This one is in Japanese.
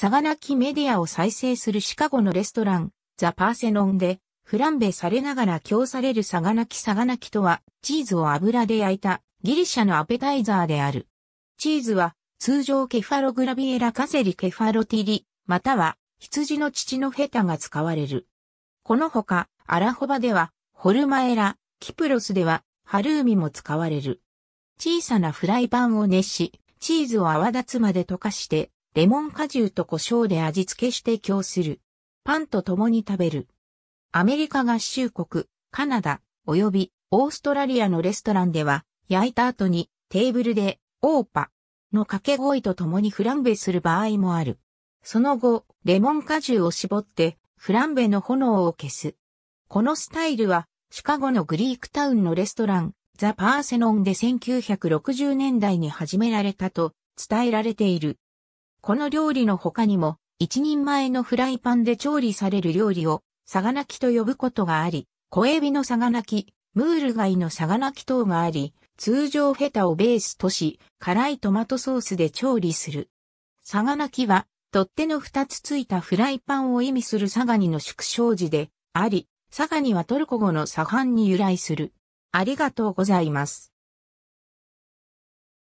サガナキメディアを再生するシカゴのレストラン、ザ・パーセノンで、フランベされながら供されるサガナキサガナキとは、チーズを油で焼いたギリシャのアペタイザーである。チーズは、通常ケファログラビエラカセリケファロティリ、または、羊の乳のヘタが使われる。このほか、アラホバでは、ホルマエラ、キプロスでは、ハルーミも使われる。小さなフライパンを熱し、チーズを泡立つまで溶かして、レモン果汁と胡椒で味付けして供する。パンと共に食べる。アメリカ合衆国、カナダ、及びオーストラリアのレストランでは、焼いた後にテーブルで、オーパの掛け声と共にフランベする場合もある。その後、レモン果汁を絞って、フランベの炎を消す。このスタイルは、シカゴのグリークタウンのレストラン、ザ・パーセノンで1960年代に始められたと伝えられている。この料理の他にも、一人前のフライパンで調理される料理を、サガナキと呼ぶことがあり、小エビのサガナキ、ムール貝のサガナキ等があり、通常ヘタをベースとし、辛いトマトソースで調理する。サガナキは、取っ手の二つついたフライパンを意味するサガニの縮小字であり、サガニはトルコ語のサハンに由来する。ありがとうございます。